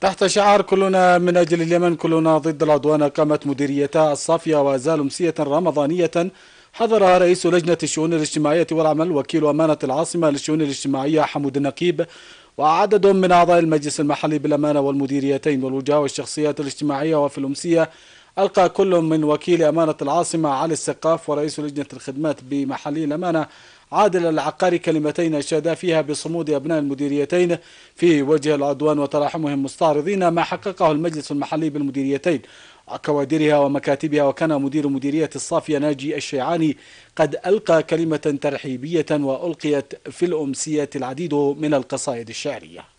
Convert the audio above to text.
تحت شعار كلنا من أجل اليمن كلنا ضد العدوان قامت مديريتا الصافية وزال أمسية رمضانية حضرها رئيس لجنة الشؤون الاجتماعية والعمل وكيل أمانة العاصمة للشؤون الاجتماعية حمود النقيب وعدد من أعضاء المجلس المحلي بالأمانة والمديريتين والوجهاء والشخصيات الاجتماعية وفي الأمسية ألقى كل من وكيل أمانة العاصمة علي السقاف ورئيس لجنة الخدمات بمحلي الأمانة عادل العقاري كلمتين أشاد فيها بصمود أبناء المديريتين في وجه العدوان وتراحمهم مستعرضين ما حققه المجلس المحلي بالمديريتين كوادرها ومكاتبها وكان مدير مديرية الصافية ناجي الشيعاني قد ألقى كلمة ترحيبية وألقيت في الأمسية العديد من القصائد الشعرية